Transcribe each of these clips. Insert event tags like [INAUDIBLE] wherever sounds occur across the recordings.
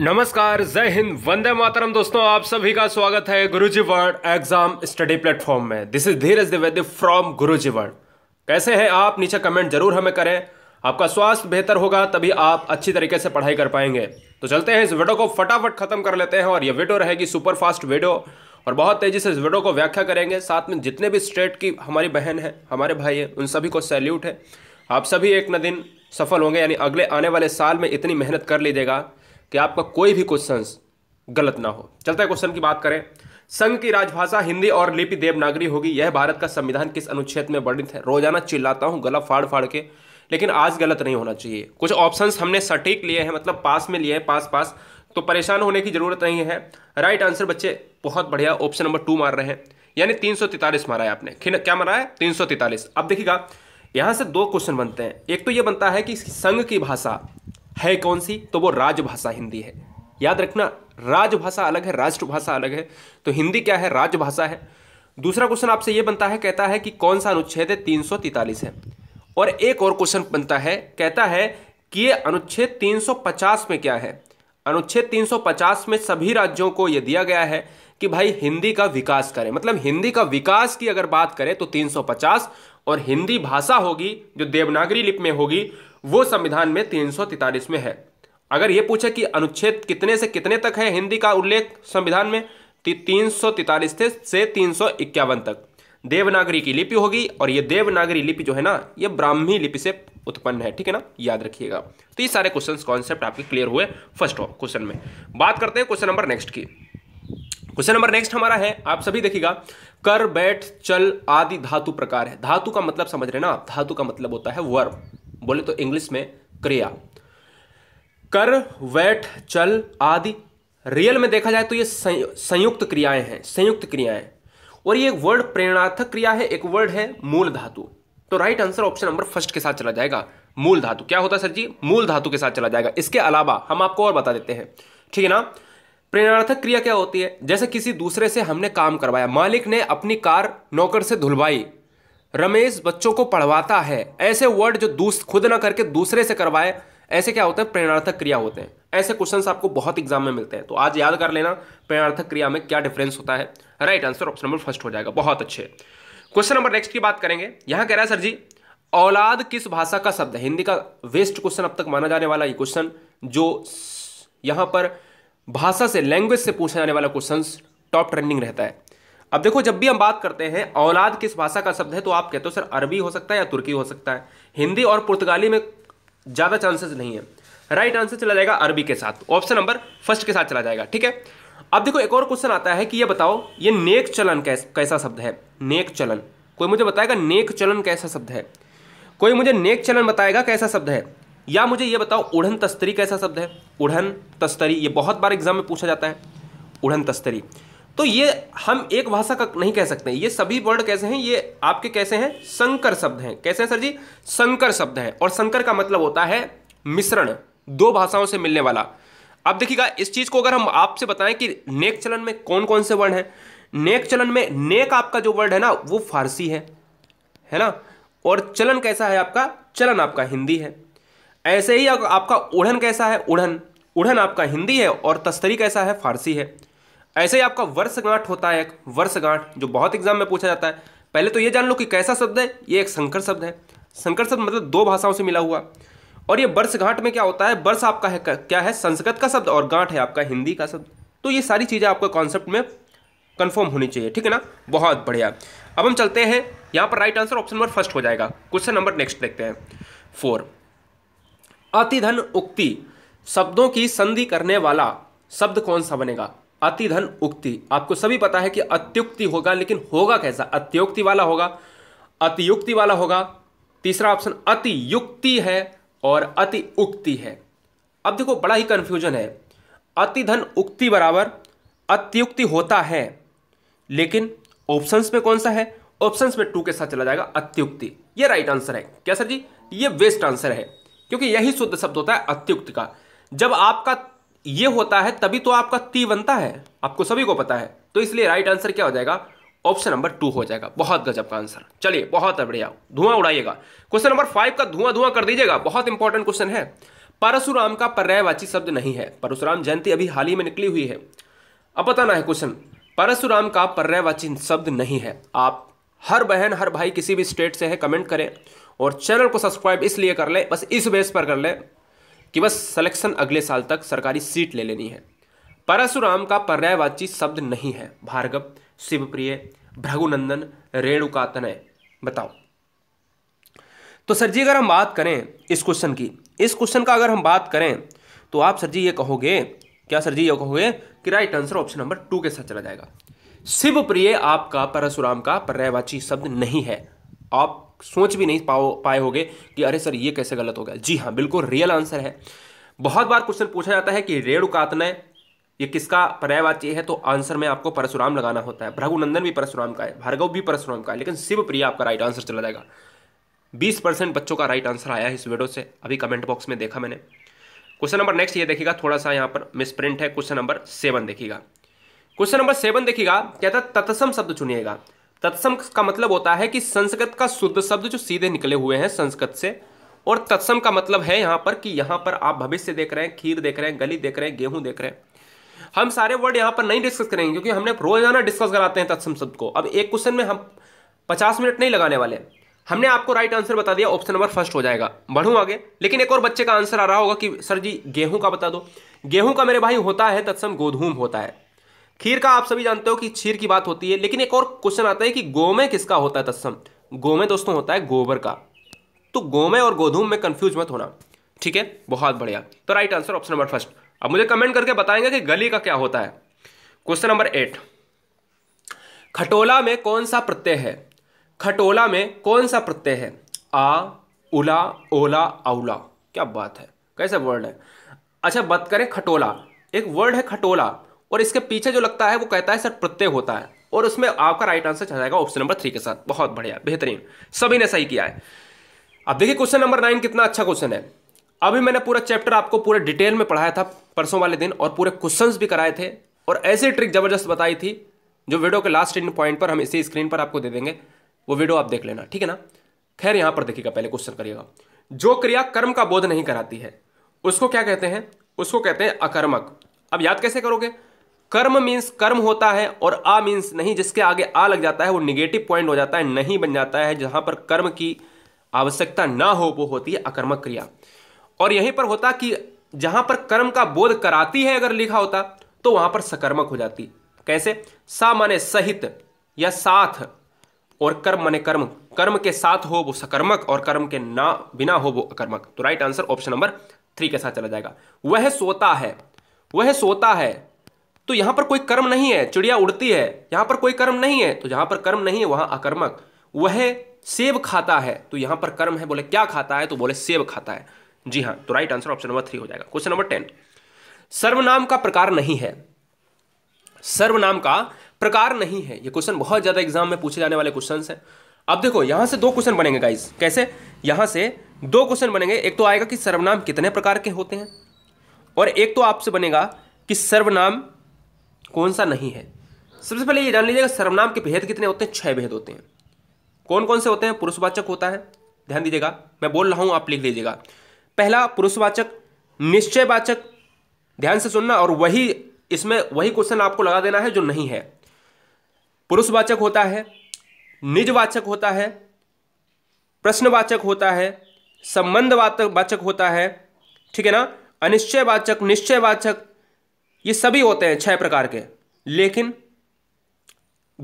नमस्कार जय हिंद वंदे मातरम दोस्तों आप सभी का स्वागत है Guruji world exam study platform में this is Dheeraj Dwivedi from Guruji world कैसे हैं आप नीचे कमेंट जरूर हमें करें आपका स्वास्थ्य बेहतर होगा तभी आप अच्छी तरीके से पढ़ाई कर पाएंगे तो चलते हैं इस वीडियो को फटाफट खत्म कर लेते हैं और ये वीडियो रहेगी सुपर फास्ट वीडियो और बहुत तेज़ी से इस वीडियो को व्याख्या करेंगे साथ में जितने भी स्टेट की हमारी बहन है हमारे भाई हैं उन सभी को सैल्यूट है आप सभी एक न दिन सफल होंगे यानी अगले आने वाले साल में इतनी मेहनत कर लीजिएगा कि आपका कोई भी क्वेश्चन गलत ना हो चलता है क्वेश्चन की बात करें संघ की राजभाषा हिंदी और लिपि देवनागरी होगी यह भारत का संविधान किस अनुच्छेद में वर्णित है रोजाना चिल्लाता हूं गला फाड़ फाड़ के लेकिन आज गलत नहीं होना चाहिए कुछ ऑप्शन हमने सटीक लिए हैं मतलब पास में लिए हैं पास पास तो परेशान होने की जरूरत नहीं है राइट आंसर बच्चे बहुत बढ़िया ऑप्शन नंबर टू मार रहे हैं यानी तीन सौ तैतालीस मारा है आपने क्या मारा है तीन सौ तैतालीस अब देखिएगा यहां से दो क्वेश्चन बनते हैं एक तो यह बनता है कि संघ की भाषा है कौन सी तो वो राजभाषा हिंदी है याद रखना राजभाषा अलग है राष्ट्रभाषा अलग है तो हिंदी क्या है राजभाषा है दूसरा क्वेश्चन आपसे ये बनता है कहता है कि कौन सा अनुच्छेद तीन सौ तैतालीस है और एक और क्वेश्चन बनता है कहता है कि ये अनुच्छेद पचास में क्या है अनुच्छेद तीन सौ पचास में सभी राज्यों को यह दिया गया है कि भाई हिंदी का विकास करें मतलब हिंदी का विकास की अगर बात करें तो तीन सौ पचास और हिंदी भाषा होगी जो देवनागरी लिपि में होगी वो संविधान में तीन में है अगर ये पूछे कि अनुच्छेद कितने से कितने तक है हिंदी का उल्लेख संविधान में तीन सौ तैतालीस से तीन सौ इक्यावन तक देवनागरी की लिपि होगी और ये देवनागरी लिपि जो है ना ये ब्राह्मी लिपि से उत्पन्न है ठीक है ना याद रखिएगा तो ये सारे क्वेश्चन कॉन्सेप्ट आपके क्लियर हुए फर्स्ट क्वेश्चन में बात करते हैं क्वेश्चन नंबर नेक्स्ट की क्वेश्चन नंबर नेक्स्ट हमारा है आप सभी देखिएगा कर बैठ चल आदि धातु प्रकार है धातु का मतलब समझ रहे ना आप धातु का मतलब होता है वर्ब बोले तो इंग्लिश में क्रिया कर वैठ चल आदि रियल में देखा जाए तो ये संयुक्त क्रियाएं हैं संयुक्त क्रियाएं और ये एक वर्ड प्रेरणार्थक क्रिया है एक वर्ड है मूल धातु तो right answer option number first के साथ चला जाएगा मूल धातु क्या होता है सर जी मूल धातु के साथ चला जाएगा इसके अलावा हम आपको और बता देते हैं ठीक है ना प्रेरणार्थक क्रिया क्या होती है जैसे किसी दूसरे से हमने काम करवाया मालिक ने अपनी कार नौकर से धुलवाई रमेश बच्चों को पढ़वाता है ऐसे वर्ड जो दूस खुद ना करके दूसरे से करवाए ऐसे क्या होते हैं प्रेरणार्थक क्रिया होते हैं ऐसे क्वेश्चन आपको बहुत एग्जाम में मिलते हैं तो आज याद कर लेना प्रेरणार्थक क्रिया में क्या डिफरेंस होता है right answer option number first हो जाएगा बहुत अच्छे क्वेश्चन नंबर नेक्स्ट की बात करेंगे यहां कह रहा है सर जी औलाद किस भाषा का शब्द है हिंदी का वेस्ट क्वेश्चन अब तक माना जाने वाला ये क्वेश्चन जो यहाँ पर भाषा से लैंग्वेज से पूछा जाने वाला क्वेश्चन टॉप ट्रेंडिंग रहता है अब देखो जब भी हम बात करते हैं औलाद किस भाषा का शब्द है तो आप कहते हो सर अरबी हो सकता है या तुर्की हो सकता है हिंदी और पुर्तगाली में ज़्यादा चांसेस नहीं है राइट आंसर चला जाएगा अरबी के साथ ऑप्शन नंबर फर्स्ट के साथ चला जाएगा ठीक है अब देखो एक और क्वेश्चन आता है कि ये बताओ ये नेक चलन कैस, कैसा शब्द है नेक चलन कोई मुझे बताएगा नेक चलन कैसा शब्द है कोई मुझे नेक चलन बताएगा कैसा शब्द है या मुझे ये बताओ उड़न तस्तरी कैसा शब्द है उड़न तस्तरी ये बहुत बार एग्जाम में पूछा जाता है उड़न तस्तरी तो ये हम एक भाषा का नहीं कह सकते ये सभी वर्ड कैसे हैं ये आपके कैसे हैं संकर शब्द हैं कैसे हैं सर जी संकर शब्द हैं और संकर का मतलब होता है मिश्रण दो भाषाओं से मिलने वाला अब देखिएगा इस चीज़ को अगर हम आपसे बताएं कि नेक चलन में कौन कौन से वर्ड हैं नेक चलन में नेक आपका जो वर्ड है ना वो फारसी है है ना और चलन कैसा है आपका चलन आपका हिंदी है ऐसे ही आपका उड़न कैसा है उड़न उड़न आपका हिंदी है और तस्तरी कैसा है फारसी है ऐसे ही आपका वर्षगांठ होता है एक वर्षगांठ जो बहुत एग्जाम में पूछा जाता है पहले तो ये जान लो कि कैसा शब्द है ये एक संकर शब्द है संकर शब्द मतलब दो भाषाओं से मिला हुआ और ये वर्षगांठ में क्या होता है वर्ष आपका है क्या है संस्कृत का शब्द और गांठ है आपका हिंदी का शब्द तो ये सारी चीज़ें आपका कॉन्सेप्ट में कन्फर्म होनी चाहिए ठीक है ना बहुत बढ़िया अब हम चलते हैं यहाँ पर right answer option number first हो जाएगा क्वेश्चन नंबर नेक्स्ट देखते हैं फोर अतिधन उक्ति शब्दों की संधि करने वाला शब्द कौन सा बनेगा अतिधन उक्ति आपको सभी पता है कि अत्युक्ति होगा लेकिन होगा कैसा अत्युक्ति वाला होगा अतियुक्ति वाला होगा तीसरा ऑप्शन अतियुक्ति है और अति उक्ति है अब देखो बड़ा ही कंफ्यूजन है अति धन उक्ति बराबर अत्युक्ति होता है लेकिन ऑप्शंस में कौन सा है ऑप्शंस में टू के साथ चला जाएगा अत्युक्ति ये राइट आंसर है क्या सर जी ये वेस्ट आंसर है क्योंकि यही शुद्ध शब्द होता है अत्युक्ति का जब आपका ये होता है तभी तो आपका ती बनता है आपको सभी को पता है तो इसलिए राइट आंसर क्या हो जाएगा ऑप्शन नंबर टू हो जाएगा बहुत गजब का आंसर चलिए बहुत बढ़िया धुआं उड़ाइएगा क्वेश्चन नंबर फाइव का धुआं धुआं कर दीजिएगा बहुत इंपॉर्टेंट क्वेश्चन है परशुराम का पर्यायवाची शब्द नहीं है परशुराम जयंती अभी हाल ही में निकली हुई है अब बताना है क्वेश्चन परशुराम का पर्यायवाची शब्द नहीं है आप हर बहन हर भाई किसी भी स्टेट से है कमेंट करें और चैनल को सब्सक्राइब इसलिए कर ले बस इस बेस पर कर ले कि बस सिलेक्शन अगले साल तक सरकारी सीट ले लेनी है परशुराम का पर्यायवाची शब्द नहीं है भार्गव शिवप्रिय भ्रघुनंदन रेणुका तनय बताओ तो सर जी अगर हम बात करें इस क्वेश्चन की इस क्वेश्चन का अगर हम बात करें तो आप सर जी ये कहोगे क्या सर जी ये कहोगे कि right answer option number two के साथ चला जाएगा शिवप्रिय आपका परशुराम का पर्यायवाची शब्द नहीं है आप सोच भी नहीं पाओ पाए होगे कि अरे सर ये कैसे गलत हो गया जी हाँ बिल्कुल रियल आंसर है बहुत बार क्वेश्चन पूछा जाता है कि रेणुकातनय ये किसका पर्यायवाची है तो आंसर में आपको परशुराम लगाना होता है भ्रघुनंदन भी परशुराम का है भार्गव भी परशुराम का है लेकिन शिव प्रिया आपका राइट आंसर चला जाएगा बीस परसेंट बच्चों का राइट आंसर आया है इस वीडियो से अभी कमेंट बॉक्स में देखा मैंने क्वेश्चन नंबर नेक्स्ट ये देखिएगा थोड़ा सा यहाँ पर मिसप्रिंट है क्वेश्चन नंबर सेवन देखिएगा क्वेश्चन नंबर सेवन देखिएगा कहता तत्सम शब्द चुनिएगा तत्सम का मतलब होता है कि संस्कृत का शुद्ध शब्द जो सीधे निकले हुए हैं संस्कृत से और तत्सम का मतलब है यहाँ पर कि यहाँ पर आप भविष्य देख रहे हैं खीर देख रहे हैं गली देख रहे हैं गेहूं देख रहे हैं हम सारे वर्ड यहाँ पर नहीं डिस्कस करेंगे क्योंकि हमने रोजाना डिस्कस कराते हैं तत्सम शब्द को अब एक क्वेश्चन में हम पचास मिनट नहीं लगाने वाले हमने आपको राइट आंसर बता दिया ऑप्शन नंबर फर्स्ट हो जाएगा बढ़ू आगे लेकिन एक और बच्चे का आंसर आ रहा होगा कि सर जी गेहूं का बता दो गेहूं का मेरे भाई होता है तत्सम गोधूम होता है खीर का आप सभी जानते हो कि छीर की बात होती है लेकिन एक और क्वेश्चन आता है कि गोमे किसका होता है तत्सम गोमे दोस्तों होता है गोबर का तो गोमे और गोधूम में कंफ्यूज मत होना ठीक है बहुत बढ़िया तो right answer option number first अब मुझे कमेंट करके बताएंगे कि गली का क्या होता है क्वेश्चन नंबर एट खटोला में कौन सा प्रत्यय है खटोला में कौन सा प्रत्यय है आ उला ओला औला क्या बात है कैसा वर्ड है अच्छा बात करें खटोला एक वर्ड है खटोला और इसके पीछे जो लगता है वो कहता है सर प्रत्यय होता है और उसमें आपका राइट आंसर चला जाएगा ऑप्शन नंबर थ्री के साथ बहुत बढ़िया बेहतरीन सभी ने सही किया है अब देखिए क्वेश्चन नंबर नाइन कितना अच्छा क्वेश्चन है अभी मैंने पूरा चैप्टर आपको पूरे डिटेल में पढ़ाया था परसों वाले दिन और पूरे क्वेश्चन भी कराए थे और ऐसी ट्रिक जबरदस्त बताई थी जो वीडियो के लास्ट इन पॉइंट पर हम इसी स्क्रीन पर आपको दे देंगे वो वीडियो आप देख लेना ठीक है ना खैर यहां पर देखिएगा पहले क्वेश्चन करिएगा जो क्रिया कर्म का बोध नहीं कराती है उसको क्या कहते हैं उसको कहते हैं अकर्मक अब याद कैसे करोगे कर्म मीन्स कर्म होता है और आ मीन्स नहीं जिसके आगे आ लग जाता है वो निगेटिव पॉइंट हो जाता है नहीं बन जाता है जहां पर कर्म की आवश्यकता ना हो वो होती है अकर्मक क्रिया और यहीं पर होता कि जहां पर कर्म का बोध कराती है अगर लिखा होता तो वहां पर सकर्मक हो जाती कैसे सा माने सहित या साथ और कर्म माने कर्म कर्म के साथ हो वो सकर्मक और कर्म के ना बिना हो वो अकर्मक तो right answer option number three के साथ चला जाएगा वह सोता है वह सोता है तो यहां पर कोई कर्म नहीं है चिड़िया उड़ती है यहां पर कोई कर्म नहीं है तो जहां पर कर्म नहीं है वहां अकर्मक वह सेब खाता है तो यहां पर कर्म है बोले क्या खाता है तो बोले सेब खाता है जी हाँ तो right answer option number three हो जाएगा क्वेश्चन नंबर टेन सर्वनाम का प्रकार नहीं है सर्वनाम का प्रकार नहीं है ये क्वेश्चन बहुत ज्यादा एग्जाम में पूछे जाने वाले क्वेश्चन हैं अब देखो यहां से दो क्वेश्चन बनेंगे गाइज कैसे यहां से दो क्वेश्चन बनेंगे एक तो आएगा कि सर्वनाम कितने प्रकार के होते हैं और एक तो आपसे बनेगा कि सर्वनाम कौन सा नहीं है सबसे पहले ये जान लीजिएगा सर्वनाम के भेद कितने होते हैं छह भेद होते हैं कौन कौन से होते हैं पुरुषवाचक होता है ध्यान दीजिएगा मैं बोल रहा हूं आप लिख लीजिएगा पहला पुरुषवाचक निश्चयवाचक ध्यान से सुनना और वही इसमें वही क्वेश्चन आपको लगा देना है जो नहीं है पुरुषवाचक होता है निजवाचक होता है प्रश्नवाचक होता है संबंधवाचक होता है ठीक है ना अनिश्चयवाचक निश्चयवाचक ये सभी होते हैं छह प्रकार के लेकिन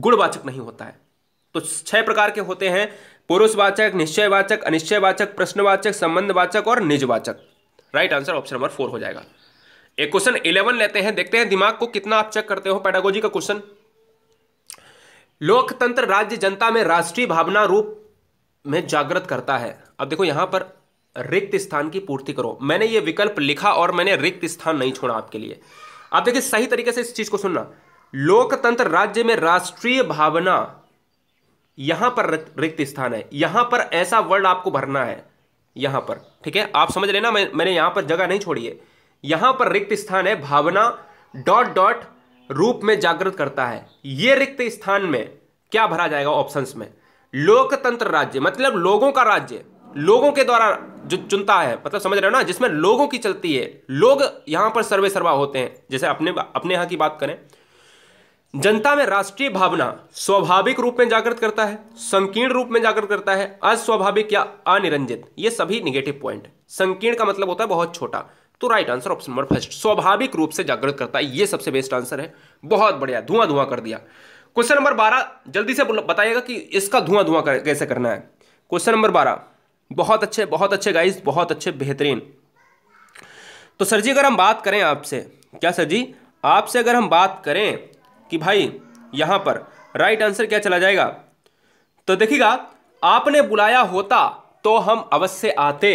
गुणवाचक नहीं होता है तो छह प्रकार के होते हैं पुरुषवाचक निश्चयवाचक अनिश्चयवाचक प्रश्नवाचक संबंधवाचक और निजवाचक right answer option number four हो जाएगा एक क्वेश्चन इलेवन लेते हैं देखते हैं दिमाग को कितना आप चेक करते हो पैडागोजी का क्वेश्चन लोकतंत्र राज्य जनता में राष्ट्रीय भावना रूप में जागृत करता है अब देखो यहां पर रिक्त स्थान की पूर्ति करो मैंने ये विकल्प लिखा और मैंने रिक्त स्थान नहीं छोड़ा आपके लिए आप देखिए सही तरीके से इस चीज को सुनना लोकतंत्र राज्य में राष्ट्रीय भावना यहां पर रिक्त स्थान है यहां पर ऐसा वर्ड आपको भरना है यहां पर ठीक है आप समझ लेना मैं, मैंने यहां पर जगह नहीं छोड़ी है यहां पर रिक्त स्थान है भावना डॉट डॉट रूप में जागृत करता है यह रिक्त स्थान में क्या भरा जाएगा ऑप्शंस में लोकतंत्र राज्य मतलब लोगों का राज्य लोगों के द्वारा जो चुनता है मतलब समझ रहे हो ना जिसमें लोगों की चलती है लोग यहां पर सर्वे सर्वा होते हैं जैसे अपने अपने यहां की बात करें जनता में राष्ट्रीय भावना स्वाभाविक रूप में जागृत करता है संकीर्ण रूप में जागृत करता है अस्वाभाविक या अनिरंजित ये सभी निगेटिव पॉइंट संकीर्ण का मतलब होता है बहुत छोटा तो right answer option number first स्वाभाविक रूप से जागृत करता है ये सबसे बेस्ट आंसर है बहुत बढ़िया धुआं धुआं कर दिया क्वेश्चन नंबर बारह जल्दी से बताइएगा कि इसका धुआं धुआं कैसे करना है क्वेश्चन नंबर बारह बहुत अच्छे बहुत अच्छे गाइस बहुत अच्छे बेहतरीन तो सर जी अगर हम बात करें आपसे क्या सर जी आपसे अगर हम बात करें कि भाई यहाँ पर राइट आंसर क्या चला जाएगा तो देखिएगा आपने बुलाया होता तो हम अवश्य आते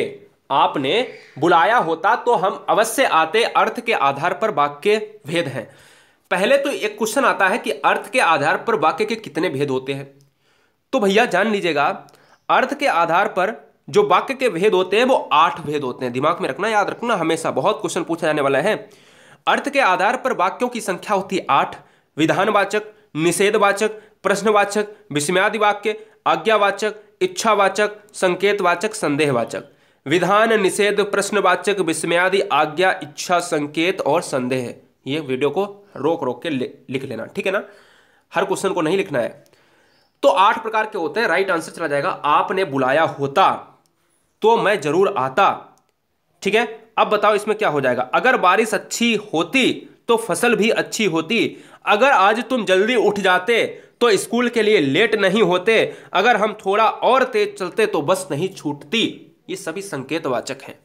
आपने बुलाया होता तो हम अवश्य आते अर्थ के आधार पर वाक्य भेद हैं पहले तो एक क्वेश्चन आता है कि अर्थ के आधार पर वाक्य के कितने भेद होते हैं तो भैया जान लीजिएगा अर्थ के आधार पर जो वाक्य के भेद होते हैं वो आठ भेद होते हैं दिमाग में रखना याद रखना हमेशा बहुत क्वेश्चन पूछा जाने वाला है अर्थ के आधार पर वाक्यों की संख्या होती है आठ विधानवाचक निषेधवाचक प्रश्नवाचक विस्मयादि वाक्य आज्ञावाचक इच्छावाचक संकेतवाचक संदेहवाचक विधान निषेध प्रश्नवाचक विस्मयादि आज्ञा इच्छा संकेत और संदेह ये वीडियो को रोक रोक के लिख लेना ठीक है ना हर क्वेश्चन को नहीं लिखना है तो आठ प्रकार के होते हैं राइट आंसर चला जाएगा आपने बुलाया होता तो मैं ज़रूर आता ठीक है अब बताओ इसमें क्या हो जाएगा अगर बारिश अच्छी होती तो फसल भी अच्छी होती अगर आज तुम जल्दी उठ जाते तो स्कूल के लिए लेट नहीं होते अगर हम थोड़ा और तेज चलते तो बस नहीं छूटती ये सभी संकेतवाचक हैं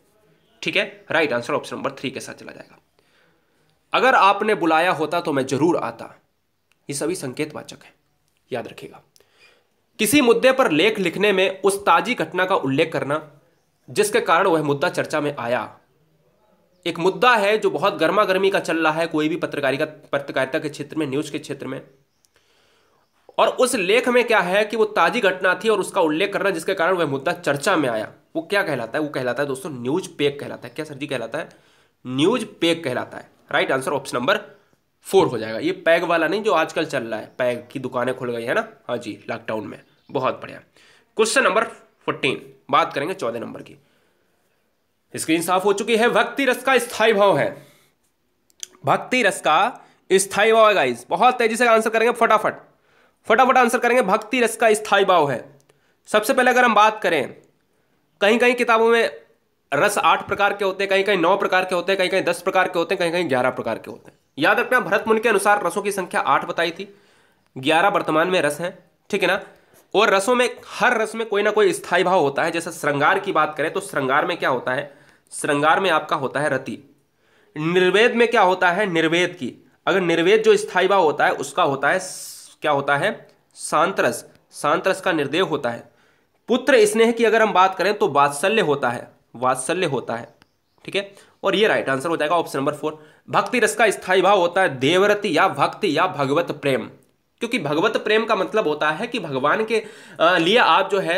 ठीक है right answer option number three के साथ चला जाएगा अगर आपने बुलाया होता तो मैं जरूर आता ये सभी संकेतवाचक हैं याद रखिएगा किसी मुद्दे पर लेख लिखने में उस ताजी घटना का उल्लेख करना जिसके कारण वह मुद्दा चर्चा में आया एक मुद्दा है जो बहुत गर्मा गर्मी का चल रहा है कोई भी पत्रकारिता पत्रकारिता के क्षेत्र में न्यूज के क्षेत्र में और उस लेख में क्या है कि वो ताजी घटना थी और उसका उल्लेख करना जिसके कारण वह मुद्दा चर्चा में आया वो क्या कहलाता है वो कहलाता है दोस्तों न्यूज पेक कहलाता है क्या सर जी कहलाता है न्यूज पेक कहलाता है right answer option number four हो जाएगा ये पैग वाला नहीं जो आजकल चल रहा है पैग की दुकानें खुल गई है ना हाँ जी लॉकडाउन में बहुत बढ़िया क्वेश्चन नंबर फोर्टीन बात करेंगे चौदह नंबर की स्क्रीन साफ हो चुकी है भक्ति रस का स्थायी भाव है भक्ति रस का स्थायी भाव है गाइज बहुत तेजी से आंसर करेंगे फटाफट फटाफट आंसर करेंगे भक्ति रस का स्थायी भाव है सबसे पहले अगर हम बात करें कहीं कहीं किताबों में रस आठ प्रकार के होते हैं कहीं कहीं नौ प्रकार के होते हैं कहीं कहीं दस प्रकार के होते हैं कहीं कहीं ग्यारह प्रकार के होते हैं याद रखना भरत मुन के अनुसार रसों की संख्या आठ बताई थी ग्यारह वर्तमान में रस हैं ठीक है ना और रसों में हर रस में कोई ना कोई स्थायी भाव होता है जैसे श्रृंगार की बात करें तो श्रृंगार में क्या होता है श्रृंगार में आपका होता है रति निर्वेद में क्या होता है निर्वेद की अगर निर्वेद जो स्थायी भाव होता है उसका होता है क्या होता है सांतरस सांतरस का निर्देव होता है पुत्र स्नेह की अगर हम बात करें तो वात्सल्य होता है वात्सल्य होता है ठीक है और ये राइट आंसर हो जाएगा ऑप्शन नंबर फोर भक्ति रस का स्थायी भाव होता है देवरति या भक्ति या भगवत प्रेम क्योंकि भगवत प्रेम का मतलब होता है कि भगवान के लिए आप जो है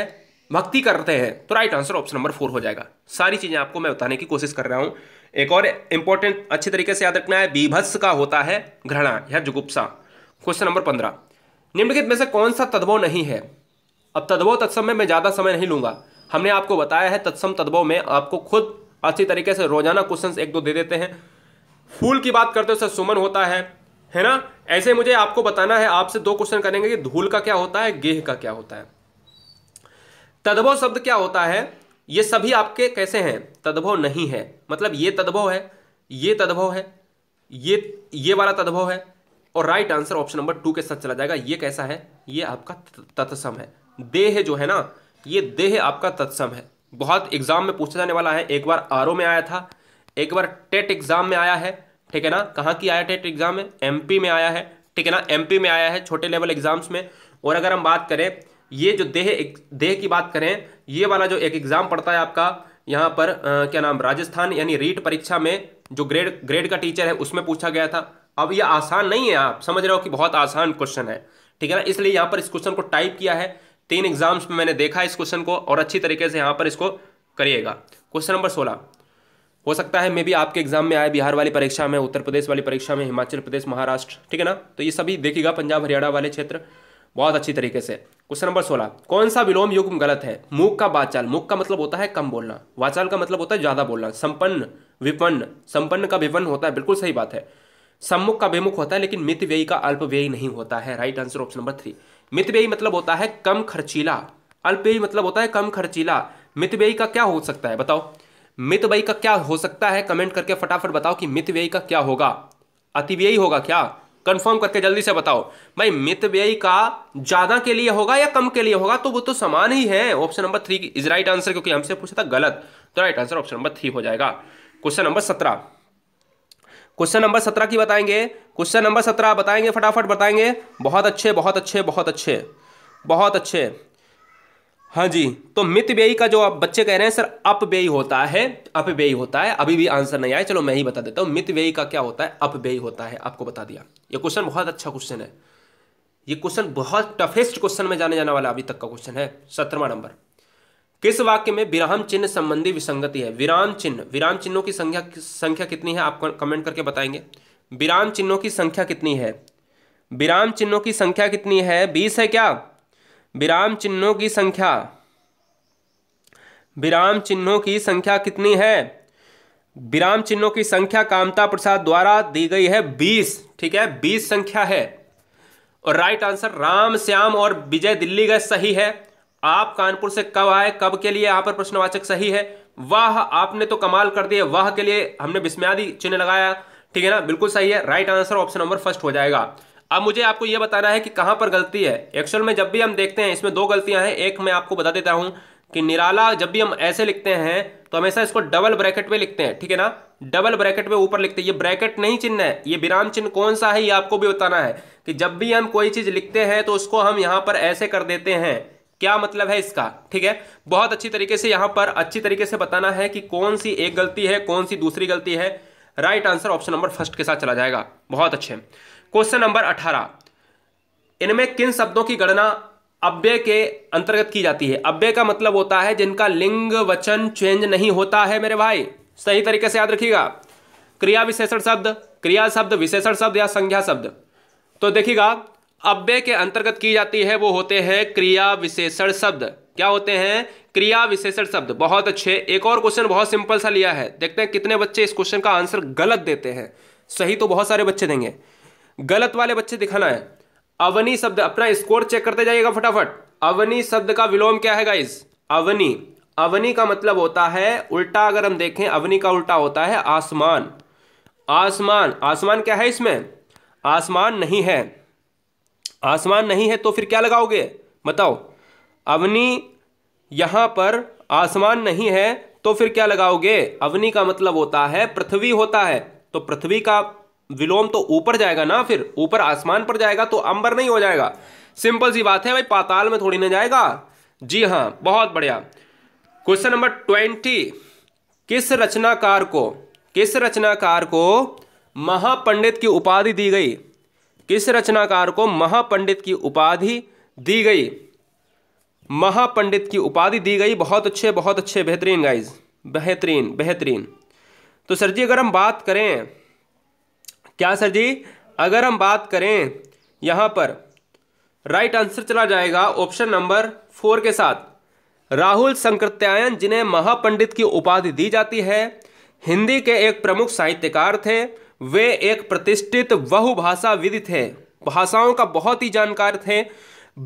भक्ति करते हैं तो right answer option number four हो जाएगा सारी चीज़ें आपको मैं बताने की कोशिश कर रहा हूं एक और इंपॉर्टेंट अच्छे तरीके से याद रखना है बीभत्स का होता है घृणा या जुगुप्सा क्वेश्चन नंबर पंद्रह निम्नलिखित में से कौन सा तद्भव नहीं है अब तद्भव तत्सम में मैं ज़्यादा समय नहीं लूंगा हमने आपको बताया है तत्सम तद्भव में आपको खुद अच्छी तरीके से रोजाना क्वेश्चन एक दो दे देते हैं फूल की बात करते हो सर सुमन होता है है ना ऐसे मुझे आपको बताना है आपसे दो क्वेश्चन करेंगे कि धूल का क्या होता है गेह का क्या होता है तद्भव शब्द क्या होता है ये सभी आपके कैसे हैं तद्भव नहीं है मतलब ये तद्भव है ये तद्भव है ये ये वाला तद्भव है और right answer option number two के साथ चला जाएगा ये कैसा है ये आपका तत्सम है देह जो है ना ये देह आपका तत्सम है बहुत एग्जाम में पूछा जाने वाला है एक बार आर में आया था एक बार टेट एग्जाम में आया है ठीक है ना कहाँ की आया टेट एग्ज़ाम है एम में आया है ठीक है ना एम में आया है छोटे लेवल एग्ज़ाम्स में और अगर हम बात करें ये जो देह देह की बात करें ये वाला जो एक एग्ज़ाम पड़ता है आपका यहाँ पर आ, क्या नाम राजस्थान यानी रीट परीक्षा में जो ग्रेड ग्रेड का टीचर है उसमें पूछा गया था अब ये आसान नहीं है आप समझ रहे हो कि बहुत आसान क्वेश्चन है ठीक है ना इसलिए यहाँ पर इस क्वेश्चन को टाइप किया है तीन एग्जाम्स में मैंने देखा इस क्वेश्चन को और अच्छी तरीके से यहाँ पर इसको करिएगा क्वेश्चन नंबर सोलह हो सकता है मे भी आपके एग्जाम में आए बिहार वाली परीक्षा में उत्तर प्रदेश वाली परीक्षा में हिमाचल प्रदेश महाराष्ट्र ठीक है ना तो ये सभी देखिएगा पंजाब हरियाणा वाले क्षेत्र बहुत अच्छी तरीके से क्वेश्चन नंबर सोलह कौन सा विलोम युग्म गलत है मुख का वाचाल मुख का मतलब होता है कम बोलना वाचाल का मतलब होता है ज्यादा बोलना संपन्न विपन्न संपन्न का विपन्न होता है बिल्कुल सही बात है सम्मुख का विमुख होता है लेकिन मित व्ययी का अल्प व्ययी नहीं होता है right answer option number three मित व्ययी मतलब होता है कम खर्चीला अल्प व्ययी मतलब होता है कम खर्चीला मित व्ययी का क्या हो सकता है बताओ मित का क्या हो सकता है कमेंट करके फटाफट बताओ कि मित का क्या होगा अति व्ययी होगा क्या कंफर्म करके जल्दी से बताओ भाई मित का ज्यादा के लिए होगा या कम के लिए होगा तो वो तो समान ही है option number three is right answer क्योंकि हमसे पूछा था गलत तो right answer option number three हो जाएगा क्वेश्चन नंबर सत्रह क्वेश्चन नंबर सत्रह की बताएंगे क्वेश्चन नंबर सत्रह बताएंगे फटाफट बताएंगे बहुत अच्छे बहुत अच्छे बहुत अच्छे बहुत अच्छे हाँ जी तो मित व्ययी का जो आप बच्चे कह रहे हैं सर व्ययी होता है व्ययी होता है अभी भी आंसर नहीं आया चलो मैं ही बता देता हूँ मित व्ययी का क्या होता है व्ययी होता है आपको बता दिया ये क्वेश्चन बहुत अच्छा क्वेश्चन है ये क्वेश्चन बहुत टफेस्ट क्वेश्चन में जाने जाने वाला अभी तक का क्वेश्चन है सत्रवा नंबर किस वाक्य में विराम चिन्ह संबंधी विसंगति है विराम चिन्ह विराम चिन्हों की संख्या संख्या कितनी है आप कमेंट करके बताएंगे विराम चिन्हों की संख्या कितनी है विराम चिन्हों की संख्या कितनी है बीस है क्या विराम चिन्हों की संख्या विराम चिन्हों की संख्या कितनी है विराम चिन्हों की संख्या कामता प्रसाद द्वारा दी गई है बीस ठीक है बीस संख्या है और राइट आंसर राम श्याम और विजय दिल्ली का सही है आप कानपुर से कब आए कब के लिए यहां पर प्रश्नवाचक सही है वाह आपने तो कमाल कर दिया वाह के लिए हमने बिस्म्यादी चिन्ह लगाया ठीक है ना बिल्कुल सही है right answer option number first हो जाएगा अब मुझे आपको यह बताना है कि कहां पर गलती है एक्चुअल में जब भी हम देखते हैं इसमें दो गलतियां हैं एक मैं आपको बता देता हूं कि निराला जब भी हम ऐसे लिखते हैं तो हमेशा इसको डबल ब्रैकेट में लिखते हैं ठीक है ना डबल ब्रैकेट में ऊपर लिखते हैं ये ब्रैकेट नहीं चिन्ह है ये विराम चिन्ह कौन सा है ये आपको भी बताना है कि जब भी हम कोई चीज़ लिखते हैं तो उसको हम यहां पर ऐसे कर देते हैं क्या मतलब है इसका ठीक है बहुत अच्छी तरीके से यहां पर अच्छी तरीके से बताना है कि कौन सी एक गलती है कौन सी दूसरी गलती है right answer option number first के साथ चला जाएगा बहुत अच्छे क्वेश्चन नंबर अठारह इनमें किन शब्दों की गणना अव्यय के अंतर्गत की जाती है अव्यय का मतलब होता है जिनका लिंग वचन चेंज नहीं होता है मेरे भाई सही तरीके से याद रखिएगा क्रिया विशेषण शब्द क्रिया शब्द विशेषण शब्द या संज्ञा शब्द तो देखिएगा अव्यय के अंतर्गत की जाती है वो होते हैं क्रिया विशेषण शब्द क्या होते हैं क्रिया विशेषण शब्द बहुत अच्छे एक और क्वेश्चन बहुत सिंपल सा लिया है देखते हैं कितने बच्चे इस क्वेश्चन का आंसर गलत देते हैं सही तो बहुत सारे बच्चे देंगे गलत वाले बच्चे दिखाना है अवनी शब्द अपना स्कोर चेक करते जाइएगा फटाफट अवनी शब्द का विलोम क्या है गाइज अवनी अवनी का मतलब होता है उल्टा अगर हम देखें अवनी का उल्टा होता है आसमान आसमान आसमान क्या है इसमें आसमान नहीं है आसमान नहीं है तो फिर क्या लगाओगे बताओ अवनी यहां पर आसमान नहीं है तो फिर क्या लगाओगे अवनी का मतलब होता है पृथ्वी होता है तो पृथ्वी का विलोम तो ऊपर जाएगा ना फिर ऊपर आसमान पर जाएगा तो अंबर नहीं हो जाएगा सिंपल सी बात है भाई पाताल में थोड़ी ना जाएगा जी हाँ बहुत बढ़िया क्वेश्चन नंबर ट्वेंटी किस रचनाकार को किस रचनाकार को महापंडित की उपाधि दी गई किस रचनाकार को महापंडित की उपाधि दी गई महापंडित की उपाधि दी गई बहुत अच्छे बहुत अच्छे बेहतरीन गाइज बेहतरीन बेहतरीन तो सर जी अगर हम बात करें क्या सर जी अगर हम बात करें यहाँ पर राइट आंसर चला जाएगा ऑप्शन नंबर फोर के साथ राहुल संकृत्यायन जिन्हें महापंडित की उपाधि दी जाती है हिंदी के एक प्रमुख साहित्यकार थे वे एक प्रतिष्ठित बहुभाषाविद थे भाषाओं का बहुत ही जानकार थे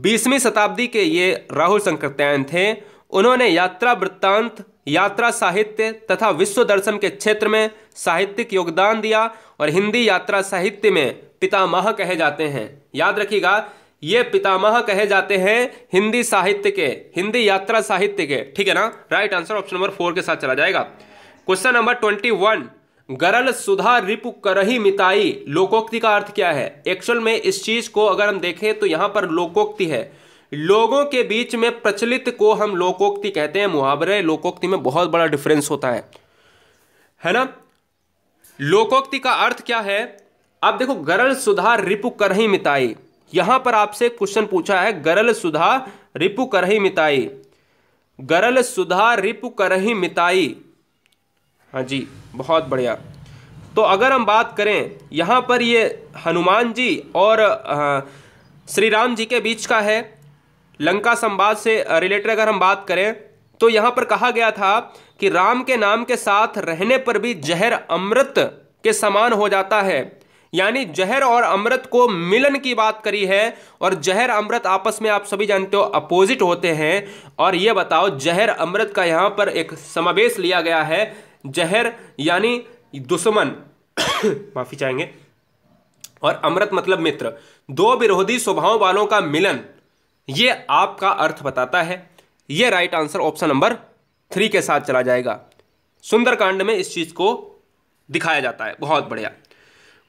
बीसवीं शताब्दी के ये राहुल संकृत्यायन थे उन्होंने यात्रा वृत्तांत यात्रा साहित्य तथा विश्व दर्शन के क्षेत्र में साहित्यिक योगदान दिया और हिंदी यात्रा साहित्य में पितामह कहे जाते हैं याद रखिएगा ये पितामह कहे जाते हैं हिंदी साहित्य के हिंदी यात्रा साहित्य के ठीक है ना right answer option number four के साथ चला जाएगा क्वेश्चन नंबर ट्वेंटी वन गरल सुधा रिपु करही मिताई लोकोक्ति का अर्थ क्या है एक्चुअल में इस चीज को अगर हम देखें तो यहां पर लोकोक्ति है लोगों के बीच में प्रचलित को हम लोकोक्ति कहते हैं मुहावरे लोकोक्ति में बहुत बड़ा डिफरेंस होता है है ना लोकोक्ति का अर्थ क्या है आप देखो गरल सुधा रिपु करही मिताई यहां पर आपसे क्वेश्चन पूछा है गरल सुधा रिपु करही मिताई गरल सुधा रिपु करही मिताई हाँ जी बहुत बढ़िया तो अगर हम बात करें यहां पर ये हनुमान जी और हाँ, श्री राम जी के बीच का है लंका संवाद से रिलेटेड अगर हम बात करें तो यहां पर कहा गया था कि राम के नाम के साथ रहने पर भी जहर अमृत के समान हो जाता है यानी जहर और अमृत को मिलन की बात करी है और जहर अमृत आपस में आप सभी जानते हो अपोजिट होते हैं और यह बताओ जहर अमृत का यहां पर एक समावेश लिया गया है जहर यानी दुश्मन [COUGHS] माफी चाहेंगे और अमृत मतलब मित्र दो विरोधी स्वभाव वालों का मिलन ये आपका अर्थ बताता है ये right answer option number three के साथ चला जाएगा सुंदरकांड में इस चीज़ को दिखाया जाता है बहुत बढ़िया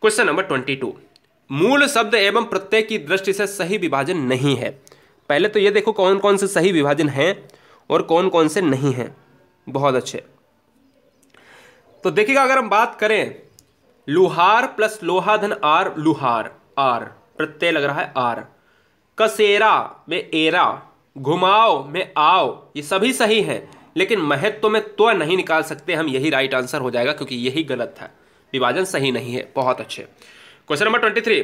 क्वेश्चन नंबर ट्वेंटी टू मूल शब्द एवं प्रत्यय की दृष्टि से सही विभाजन नहीं है पहले तो ये देखो कौन कौन से सही विभाजन हैं और कौन कौन से नहीं हैं बहुत अच्छे तो देखिएगा अगर हम बात करें लुहार प्लस लोहा धन आर लुहार आर प्रत्यय लग रहा है आर कसेरा में एरा घुमाओ में आओ ये सभी सही हैं लेकिन महत्व में त्व नहीं निकाल सकते हम यही राइट आंसर हो जाएगा क्योंकि यही गलत है विभाजन सही नहीं है बहुत अच्छे question number twenty three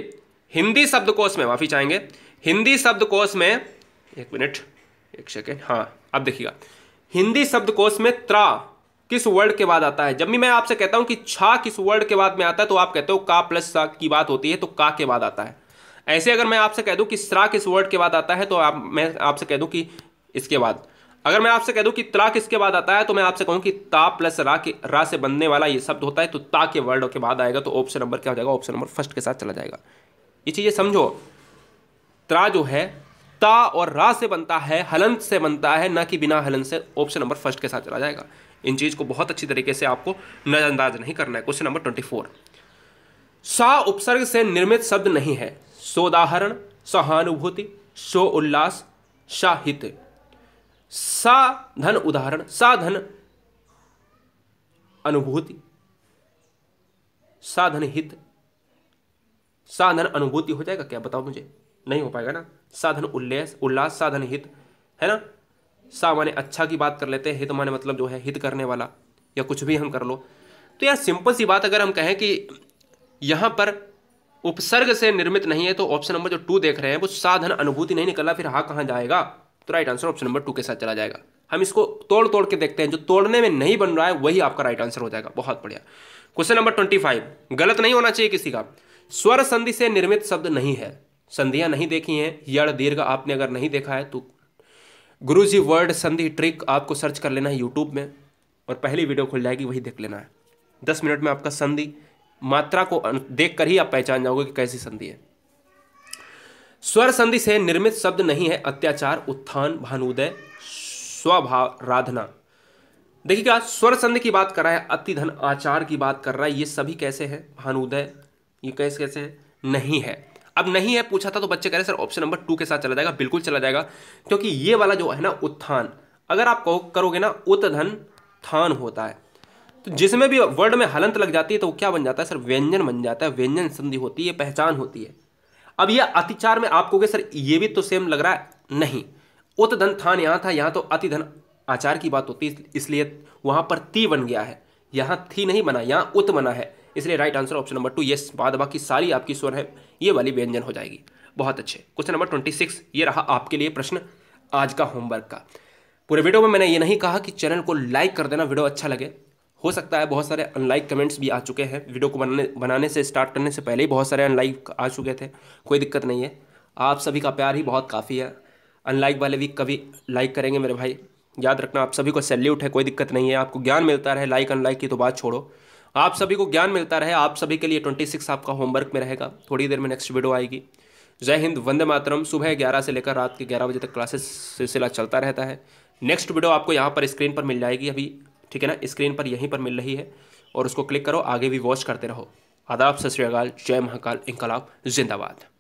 Hindi शब्दकोश में माफी चाहेंगे हिंदी शब्दकोश में एक मिनट एक सेकेंड हाँ अब देखिएगा हिंदी शब्दकोश में त्रा किस वर्ड के बाद आता है जब भी मैं आपसे कहता हूं कि छा किस वर्ड के बाद में आता है तो आप कहते हो का प्लस सा की बात होती है तो का के बाद आता है ऐसे अगर मैं आपसे कह दूं कि स्रा किस वर्ड के बाद आता है तो आप मैं आपसे कह दूं कि इसके बाद अगर मैं आपसे कह दूं कि त्रा किसके बाद आता है तो मैं आपसे कहूं कि ता प्लस रा के रा से बनने वाला ये शब्द होता है तो ता के वर्ड के बाद आएगा तो ऑप्शन नंबर क्या हो जाएगा ऑप्शन नंबर फर्स्ट के साथ चला जाएगा ये चीज़ें समझो त्रा जो है ता और रा से बनता है हलन से बनता है ना कि बिना हलन से ऑप्शन नंबर फर्स्ट के साथ चला जाएगा इन चीज़ को बहुत अच्छी तरीके से आपको नज़रअंदाज नहीं करना है क्वेश्चन नंबर ट्वेंटी फोर सा उपसर्ग से निर्मित शब्द नहीं है सोदाहरण सहानुभूति सो उल्लास साहित सा धन उदाहरण साधन अनुभूति साधन हित साधन अनुभूति हो जाएगा क्या बताओ मुझे नहीं हो पाएगा ना साधन उल्लेस उल्लास साधन हित है ना सा माने अच्छा की बात कर लेते हैं हित माने मतलब जो है हित करने वाला या कुछ भी हम कर लो तो यार सिंपल सी बात अगर हम कहें कि यहां पर उपसर्ग से निर्मित नहीं है तो ऑप्शन नंबर जो टू देख रहे हैं वो साधन अनुभूति नहीं निकला फिर हाँ कहाँ जाएगा तो right answer option number two के साथ चला जाएगा हम इसको तोड़ तोड़ के देखते हैं जो तोड़ने में नहीं बन रहा है वही आपका राइट आंसर हो जाएगा बहुत बढ़िया क्वेश्चन नंबर ट्वेंटी फाइव गलत नहीं होना चाहिए किसी का स्वर संधि से निर्मित शब्द नहीं है संधियां नहीं देखी हैं यड़ दीर्घ आपने अगर नहीं देखा है तो गुरु जी वर्ड संधि ट्रिक आपको सर्च कर लेना है यूट्यूब में और पहली वीडियो खुल जाएगी वही देख लेना है दस मिनट में आपका संधि मात्रा को देख कर ही आप पहचान जाओगे कि कैसी संधि है स्वर संधि से निर्मित शब्द नहीं है अत्याचार उत्थान भानुदय स्वभाव राधना देखिए क्या स्वर संधि की बात कर रहा है अतिधन आचार की बात कर रहा है ये सभी कैसे हैं भानुदय ये कैसे कैसे हैं नहीं है अब नहीं है पूछा था तो बच्चे कह रहे सर ऑप्शन नंबर टू के साथ चला जाएगा बिल्कुल चला जाएगा क्योंकि ये वाला जो है ना उत्थान अगर आप कहो करोगे ना उतधन थान होता है तो जिसमें भी वर्ड में हलंत लग जाती है तो वो क्या बन जाता है सर व्यंजन बन जाता है व्यंजन संधि होती है पहचान होती है अब यह अतिचार में आपको सर ये भी तो सेम लग रहा है नहीं उत धन थान यहां था यहां तो अति धन आचार की बात होती है इसलिए वहां पर ती बन गया है यहां थी नहीं बना यहां उत बना है इसलिए right answer option number two यस बाद बाकी सारी आपकी स्वर है ये वाली व्यंजन हो जाएगी बहुत अच्छे क्वेश्चन नंबर ट्वेंटी सिक्स ये रहा आपके लिए प्रश्न आज का होमवर्क का पूरे वीडियो में मैंने ये नहीं कहा कि चैनल को लाइक कर देना वीडियो अच्छा लगे हो सकता है बहुत सारे अनलाइक कमेंट्स भी आ चुके हैं वीडियो को बनाने बनाने से स्टार्ट करने से पहले ही बहुत सारे अनलाइक आ चुके थे कोई दिक्कत नहीं है आप सभी का प्यार ही बहुत काफ़ी है अनलाइक वाले भी कभी लाइक करेंगे मेरे भाई याद रखना आप सभी को सैल्यूट है कोई दिक्कत नहीं है आपको ज्ञान मिलता रहे लाइक अनलाइक की तो बात छोड़ो आप सभी को ज्ञान मिलता रहे आप सभी के लिए ट्वेंटी सिक्स आपका होमवर्क में रहेगा थोड़ी देर में नेक्स्ट वीडियो आएगी जय हिंद वंदे मातरम सुबह ग्यारह से लेकर रात के ग्यारह बजे तक क्लासेस सिलसिला चलता रहता है नेक्स्ट वीडियो आपको यहाँ पर स्क्रीन पर मिल जाएगी अभी ठीक है ना स्क्रीन पर यहीं पर मिल रही है और उसको क्लिक करो आगे भी वॉच करते रहो आदाब सत श्रीकाल जय महाकाल इंकलाब जिंदाबाद